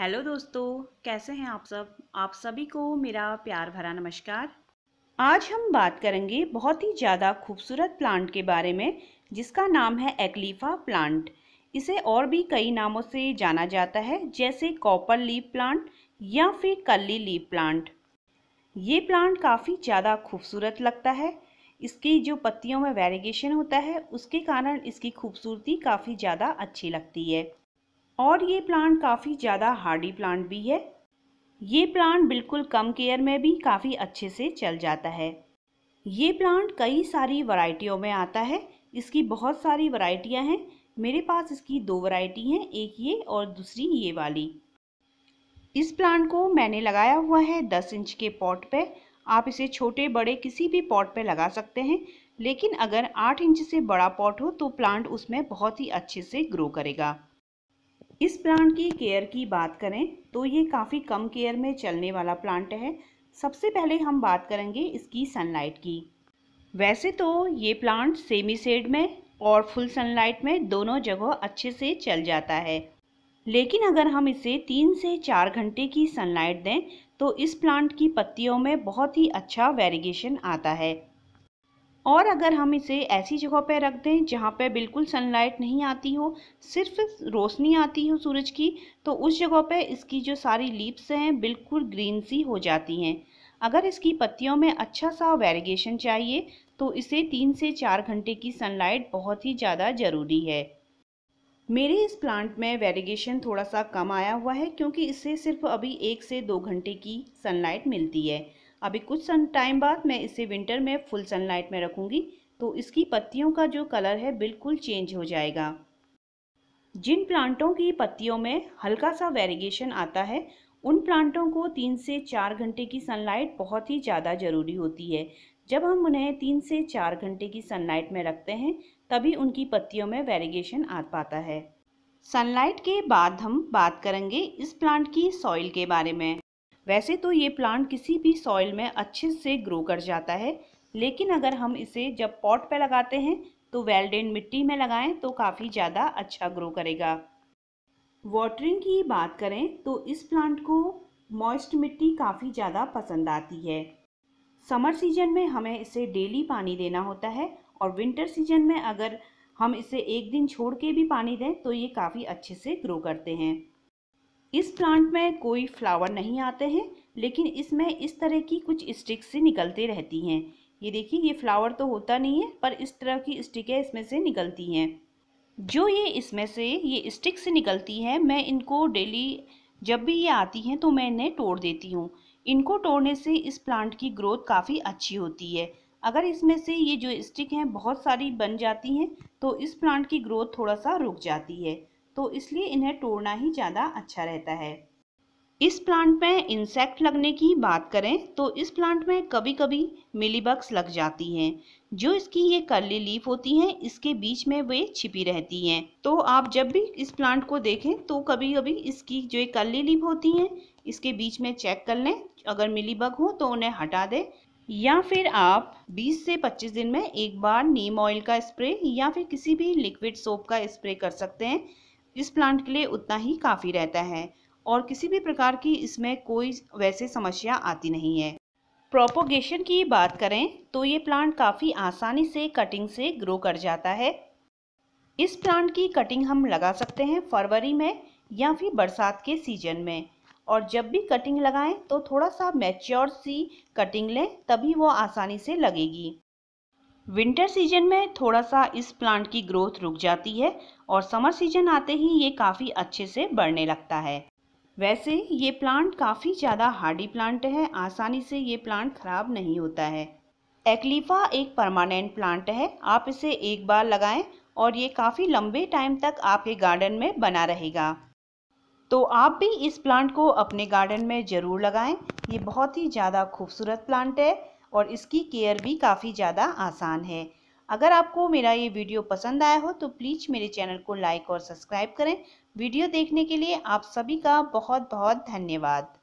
hello दोस्तों कैसे हैं आप सब आप सभी को मेरा प्यार भरा नमस्कार आज हम बात करेंगे बहुत ही ज़्यादा खूबसूरत प्लांट के बारे में जिसका नाम है एक्लीफा प्लांट इसे और भी कई नामों से जाना जाता है जैसे कॉपर लीप प्लांट या फिर कल्ली लीप प्लांट ये प्लांट काफ़ी ज़्यादा खूबसूरत लगता है इसकी जो पत्तियों में वेरिगेशन होता है उसके कारण इसकी खूबसूरती काफ़ी ज़्यादा अच्छी लगती है और ये प्लांट काफ़ी ज़्यादा हार्डी प्लांट भी है ये प्लांट बिल्कुल कम केयर में भी काफ़ी अच्छे से चल जाता है ये प्लांट कई सारी वराइटियों में आता है इसकी बहुत सारी वराइटियाँ हैं मेरे पास इसकी दो वराइटी हैं एक ये और दूसरी ये वाली इस प्लांट को मैंने लगाया हुआ है दस इंच के पॉट पे आप इसे छोटे बड़े किसी भी पॉट पे लगा सकते हैं लेकिन अगर आठ इंच से बड़ा पॉट हो तो प्लांट उसमें बहुत ही अच्छे से ग्रो करेगा इस प्लांट की केयर की बात करें तो ये काफ़ी कम केयर में चलने वाला प्लांट है सबसे पहले हम बात करेंगे इसकी सनलाइट की वैसे तो ये प्लांट सेमी सेड में और फुल सनलाइट में दोनों जगह अच्छे से चल जाता है लेकिन अगर हम इसे तीन से चार घंटे की सनलाइट दें तो इस प्लांट की पत्तियों में बहुत ही अच्छा वेरिगेशन आता है और अगर हम इसे ऐसी जगह पर रख दें जहाँ पर बिल्कुल सनलाइट नहीं आती हो सिर्फ रोशनी आती हो सूरज की तो उस जगह पर इसकी जो सारी लीप्स हैं बिल्कुल ग्रीन सी हो जाती हैं अगर इसकी पत्तियों में अच्छा सा वेरिगेशन चाहिए तो इसे तीन से चार घंटे की सनलाइट बहुत ही ज़्यादा ज़रूरी है मेरे इस प्लांट में वेरिगेशन थोड़ा सा कम आया हुआ है क्योंकि इसे सिर्फ अभी एक से दो घंटे की सनलाइट मिलती है अभी कुछ सन टाइम बाद मैं इसे विंटर में फुल सनलाइट में रखूँगी तो इसकी पत्तियों का जो कलर है बिल्कुल चेंज हो जाएगा जिन प्लांटों की पत्तियों में हल्का सा वेरिएशन आता है उन प्लांटों को तीन से चार घंटे की सनलाइट बहुत ही ज़्यादा ज़रूरी होती है जब हम उन्हें तीन से चार घंटे की सनलाइट में रखते हैं तभी उनकी पत्तियों में वेरिएशन आ पाता है सनलाइट के बाद हम बात करेंगे इस प्लांट की सॉइल के बारे में वैसे तो ये प्लांट किसी भी सॉइल में अच्छे से ग्रो कर जाता है लेकिन अगर हम इसे जब पॉट पे लगाते हैं तो वेलडेन मिट्टी में लगाएं तो काफ़ी ज़्यादा अच्छा ग्रो करेगा वाटरिंग की बात करें तो इस प्लांट को मॉइस्ट मिट्टी काफ़ी ज़्यादा पसंद आती है समर सीजन में हमें इसे डेली पानी देना होता है और विंटर सीजन में अगर हम इसे एक दिन छोड़ के भी पानी दें तो ये काफ़ी अच्छे से ग्रो करते हैं इस प्लांट में कोई फ्लावर नहीं आते हैं लेकिन इसमें इस तरह की कुछ स्टिक से निकलते रहती हैं ये देखिए ये फ्लावर तो होता नहीं है पर इस तरह की स्टिकें इसमें से निकलती हैं जो ये इसमें से ये स्टिक से निकलती हैं मैं इनको डेली जब भी ये आती हैं तो मैं इन्हें तोड़ देती हूँ इनको तोड़ने से इस प्लांट की ग्रोथ काफ़ी अच्छी होती है अगर इसमें से ये जो स्टिक हैं बहुत सारी बन जाती हैं तो इस प्लांट की ग्रोथ थोड़ा सा रुक जाती है तो इसलिए इन्हें तोड़ना ही ज़्यादा अच्छा रहता है इस प्लांट में इंसेक्ट लगने की बात करें तो इस प्लांट में कभी कभी मिलीबग्स लग जाती हैं जो इसकी ये कर्ली लीफ होती हैं इसके बीच में वे छिपी रहती हैं तो आप जब भी इस प्लांट को देखें तो कभी कभी इसकी जो ये कर्ली लीफ होती हैं इसके बीच में चेक कर लें अगर मिलीबग हो तो उन्हें हटा दें या फिर आप 20 से 25 दिन में एक बार नीम ऑयल का स्प्रे या फिर किसी भी लिक्विड सोप का स्प्रे कर सकते हैं इस प्लांट के लिए उतना ही काफ़ी रहता है और किसी भी प्रकार की इसमें कोई वैसे समस्या आती नहीं है प्रोपोगेशन की बात करें तो ये प्लांट काफ़ी आसानी से कटिंग से ग्रो कर जाता है इस प्लांट की कटिंग हम लगा सकते हैं फरवरी में या फिर बरसात के सीजन में और जब भी कटिंग लगाएं तो थोड़ा सा मैच्योर सी कटिंग लें तभी वो आसानी से लगेगी विंटर सीजन में थोड़ा सा इस प्लांट की ग्रोथ रुक जाती है और समर सीजन आते ही ये काफ़ी अच्छे से बढ़ने लगता है वैसे ये प्लांट काफ़ी ज़्यादा हार्डी प्लांट है आसानी से ये प्लांट खराब नहीं होता है एक्लीफा एक परमानेंट प्लांट है आप इसे एक बार लगाएं और ये काफ़ी लंबे टाइम तक आपके गार्डन में बना रहेगा तो आप भी इस प्लांट को अपने गार्डन में ज़रूर लगाएं ये बहुत ही ज़्यादा खूबसूरत प्लांट है और इसकी केयर भी काफ़ी ज़्यादा आसान है अगर आपको मेरा ये वीडियो पसंद आया हो तो प्लीज़ मेरे चैनल को लाइक और सब्सक्राइब करें वीडियो देखने के लिए आप सभी का बहुत बहुत धन्यवाद